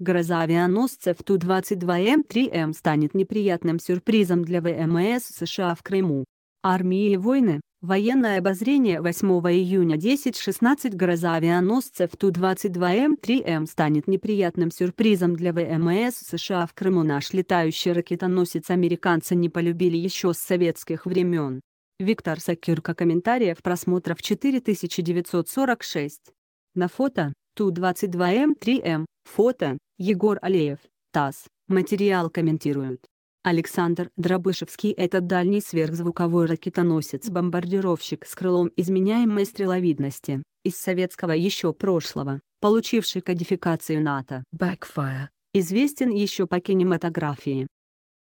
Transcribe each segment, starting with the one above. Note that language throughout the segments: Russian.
Гроза авианосцев Ту-22М3М эм эм станет неприятным сюрпризом для ВМС США в Крыму. Армии и войны. Военное обозрение 8 июня 10.16 Гроза авианосцев Ту-22М3М эм станет неприятным сюрпризом для ВМС США в Крыму. Наш летающий ракетоносец американцы не полюбили еще с советских времен. Виктор Сакирка комментариев просмотров 4946. На фото Ту-22М3М Фото Егор Алеев, ТАСС, материал комментируют. Александр Дробышевский – это дальний сверхзвуковой ракетоносец-бомбардировщик с крылом изменяемой стреловидности, из советского еще прошлого, получивший кодификацию НАТО «Backfire», известен еще по кинематографии.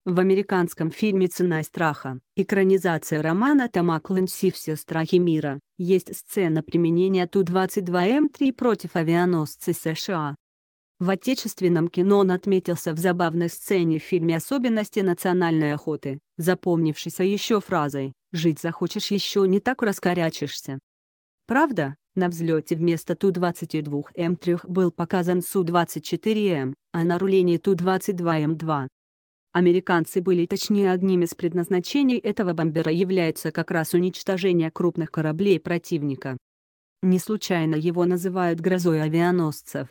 В американском фильме «Цена страха» экранизация романа Тома Клэнси «Все страхи мира» есть сцена применения Ту-22М3 эм против авианосца США, в отечественном кино он отметился в забавной сцене в фильме «Особенности национальной охоты», запомнившейся еще фразой «Жить захочешь еще, не так раскорячишься». Правда, на взлете вместо Ту-22 М3 был показан Су-24М, а на рулении Ту-22 М2. Американцы были точнее одним из предназначений этого бомбера является как раз уничтожение крупных кораблей противника. Не случайно его называют «грозой авианосцев».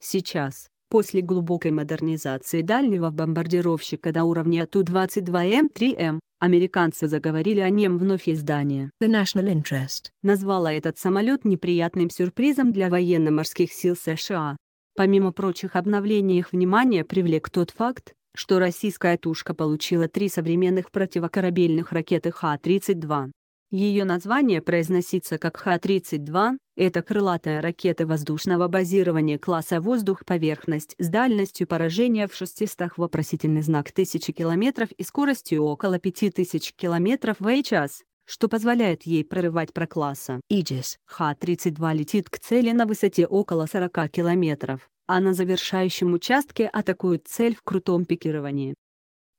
Сейчас, после глубокой модернизации дальнего бомбардировщика до уровня Ту-22М3М, американцы заговорили о нем вновь издание. The National Interest назвала этот самолет неприятным сюрпризом для военно-морских сил США. Помимо прочих обновлений их внимание привлек тот факт, что российская тушка получила три современных противокорабельных ракеты Х-32. Ее название произносится как Х-32, это крылатая ракета воздушного базирования класса «Воздух-поверхность» с дальностью поражения в 600 вопросительный знак 1000 км и скоростью около 5000 км в час, что позволяет ей прорывать прокласса. Иджис Х-32 летит к цели на высоте около 40 км, а на завершающем участке атакует цель в крутом пикировании.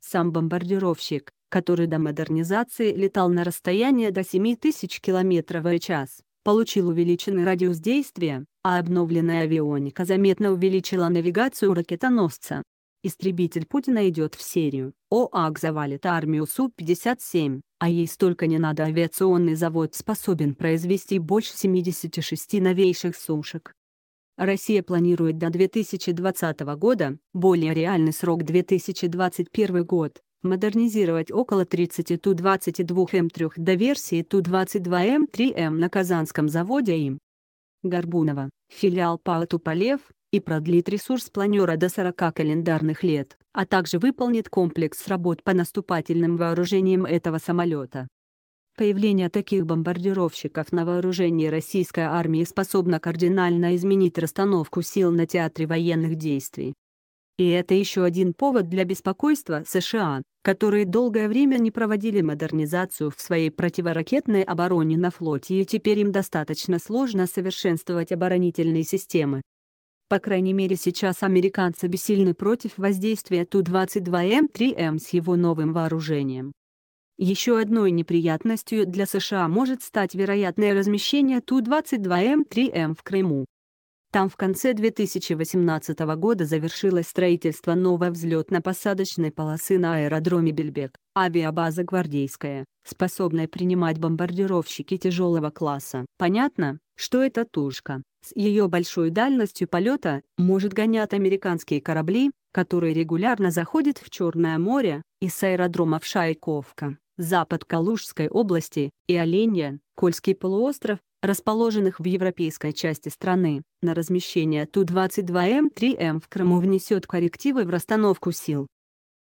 Сам бомбардировщик который до модернизации летал на расстояние до 7000 км в час, получил увеличенный радиус действия, а обновленная авионика заметно увеличила навигацию ракетоносца. Истребитель Путина идет в серию, ОАК завалит армию Су-57, а ей столько не надо авиационный завод способен произвести больше 76 новейших сушек. А Россия планирует до 2020 года, более реальный срок 2021 год, модернизировать около 30 Ту-22 М3 до версии Ту-22 М3М эм эм на Казанском заводе им. Горбунова, филиал ПАО «Туполев», и продлит ресурс планера до 40 календарных лет, а также выполнит комплекс работ по наступательным вооружениям этого самолета. Появление таких бомбардировщиков на вооружении российской армии способно кардинально изменить расстановку сил на театре военных действий. И это еще один повод для беспокойства США, которые долгое время не проводили модернизацию в своей противоракетной обороне на флоте и теперь им достаточно сложно совершенствовать оборонительные системы. По крайней мере сейчас американцы бессильны против воздействия Ту-22М3М с его новым вооружением. Еще одной неприятностью для США может стать вероятное размещение Ту-22М3М в Крыму. Там в конце 2018 года завершилось строительство новой взлетно-посадочной полосы на аэродроме Бельбек, авиабаза «Гвардейская», способная принимать бомбардировщики тяжелого класса. Понятно, что эта тушка, с ее большой дальностью полета, может гонять американские корабли, которые регулярно заходят в Черное море, и с аэродрома в Шайковка запад Калужской области и Оленья, Кольский полуостров, расположенных в европейской части страны, на размещение Ту-22М3М в Крыму внесет коррективы в расстановку сил.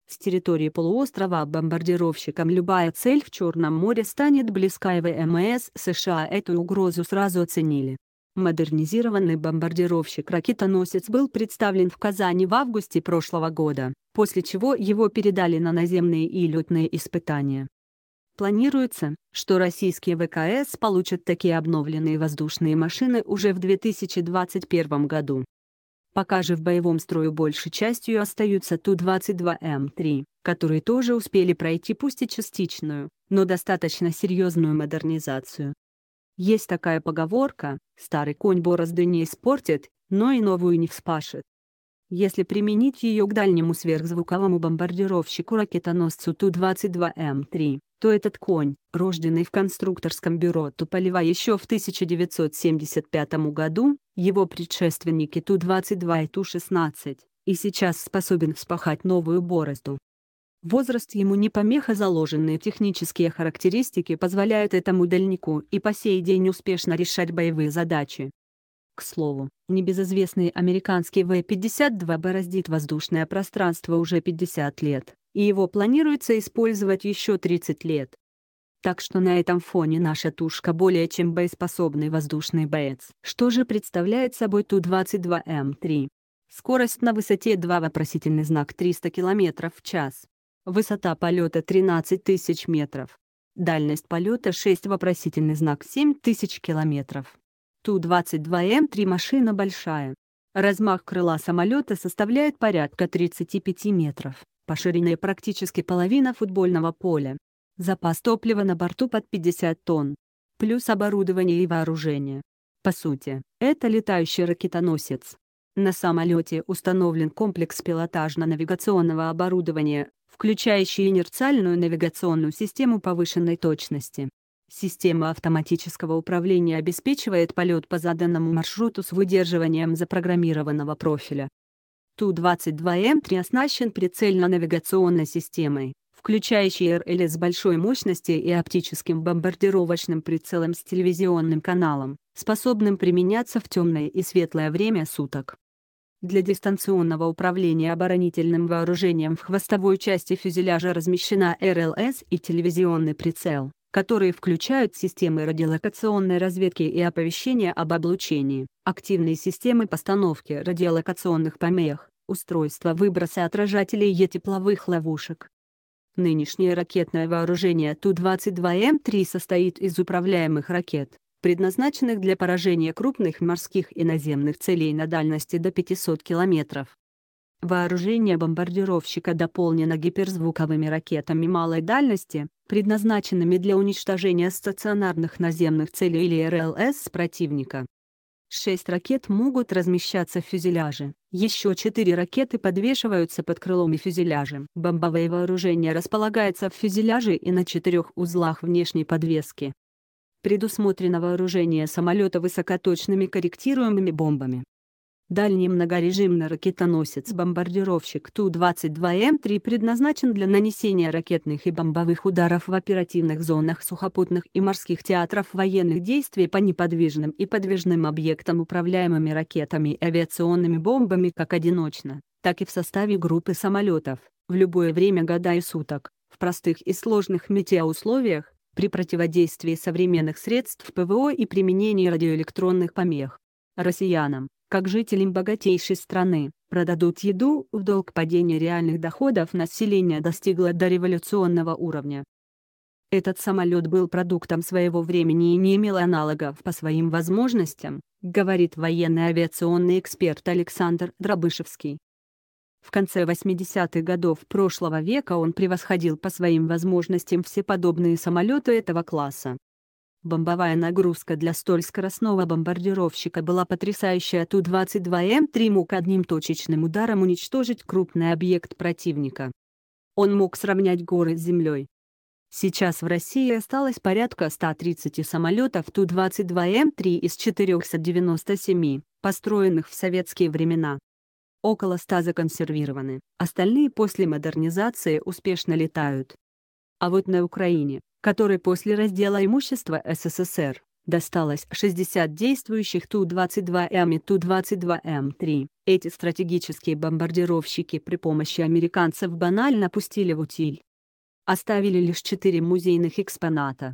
С территории полуострова бомбардировщикам любая цель в Черном море станет близка и ВМС США эту угрозу сразу оценили. Модернизированный бомбардировщик-ракетоносец был представлен в Казани в августе прошлого года, после чего его передали на наземные и летные испытания. Планируется, что российские ВКС получат такие обновленные воздушные машины уже в 2021 году. Пока же в боевом строю большей частью остаются Ту-22М3, которые тоже успели пройти пусть и частичную, но достаточно серьезную модернизацию. Есть такая поговорка «старый конь борозды не испортит, но и новую не вспашет». Если применить ее к дальнему сверхзвуковому бомбардировщику-ракетоносцу Ту-22М3, то этот конь, рожденный в конструкторском бюро Туполева еще в 1975 году, его предшественники Ту-22 и Ту-16, и сейчас способен вспахать новую борозду. Возраст ему не помеха заложенные технические характеристики позволяют этому дальнику и по сей день успешно решать боевые задачи. К слову, небезызвестный американский В-52 бороздит воздушное пространство уже 50 лет и его планируется использовать еще 30 лет. Так что на этом фоне наша тушка более чем боеспособный воздушный боец. Что же представляет собой Ту-22М3? Скорость на высоте 2 вопросительный знак 300 км в час. Высота полета 13 тысяч метров. Дальность полета 6 вопросительный знак 7 тысяч километров. Ту-22М3 машина большая. Размах крыла самолета составляет порядка 35 метров по ширине практически половина футбольного поля. Запас топлива на борту под 50 тонн. Плюс оборудование и вооружение. По сути, это летающий ракетоносец. На самолете установлен комплекс пилотажно-навигационного оборудования, включающий инерциальную навигационную систему повышенной точности. Система автоматического управления обеспечивает полет по заданному маршруту с выдерживанием запрограммированного профиля, Ту-22М3 оснащен прицельно-навигационной системой, включающей РЛС большой мощности и оптическим бомбардировочным прицелом с телевизионным каналом, способным применяться в темное и светлое время суток. Для дистанционного управления оборонительным вооружением в хвостовой части фюзеляжа размещена РЛС и телевизионный прицел которые включают системы радиолокационной разведки и оповещения об облучении, активные системы постановки радиолокационных помех, устройства выброса отражателей и тепловых ловушек. Нынешнее ракетное вооружение Ту-22М3 состоит из управляемых ракет, предназначенных для поражения крупных морских и наземных целей на дальности до 500 километров. Вооружение бомбардировщика дополнено гиперзвуковыми ракетами малой дальности, предназначенными для уничтожения стационарных наземных целей или РЛС противника. Шесть ракет могут размещаться в фюзеляже, еще четыре ракеты подвешиваются под крылом и фюзеляжем. Бомбовое вооружение располагается в фюзеляже и на четырех узлах внешней подвески. Предусмотрено вооружение самолета высокоточными корректируемыми бомбами. Дальний многорежимный ракетоносец-бомбардировщик Ту-22М3 предназначен для нанесения ракетных и бомбовых ударов в оперативных зонах сухопутных и морских театров военных действий по неподвижным и подвижным объектам управляемыми ракетами и авиационными бомбами как одиночно, так и в составе группы самолетов, в любое время года и суток, в простых и сложных метеоусловиях, при противодействии современных средств ПВО и применении радиоэлектронных помех. Россиянам, как жителям богатейшей страны, продадут еду в долг падения реальных доходов населения достигло до революционного уровня. Этот самолет был продуктом своего времени и не имел аналогов по своим возможностям, говорит военный авиационный эксперт Александр Дробышевский. В конце 80-х годов прошлого века он превосходил по своим возможностям все подобные самолеты этого класса. Бомбовая нагрузка для столь скоростного бомбардировщика была потрясающая Ту-22М3 мог одним точечным ударом уничтожить крупный объект противника. Он мог сравнять горы с землей. Сейчас в России осталось порядка 130 самолетов Ту-22М3 из 497, построенных в советские времена. Около 100 законсервированы, остальные после модернизации успешно летают. А вот на Украине, которой после раздела имущества СССР досталось 60 действующих Ту-22М и Ту-22М3. Эти стратегические бомбардировщики при помощи американцев банально пустили в утиль. Оставили лишь четыре музейных экспоната.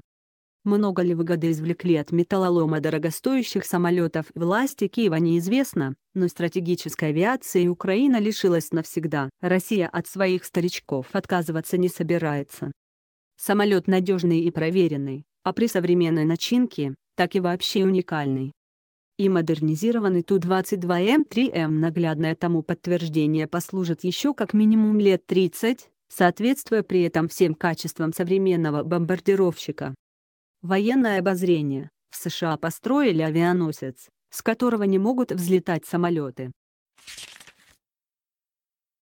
Много ли выгоды извлекли от металлолома дорогостоящих самолетов власти Киева неизвестно, но стратегической авиации Украина лишилась навсегда. Россия от своих старичков отказываться не собирается. Самолет надежный и проверенный, а при современной начинке, так и вообще уникальный. И модернизированный Ту-22М3М наглядное тому подтверждение послужит еще как минимум лет 30, соответствуя при этом всем качествам современного бомбардировщика. Военное обозрение. В США построили авианосец, с которого не могут взлетать самолеты.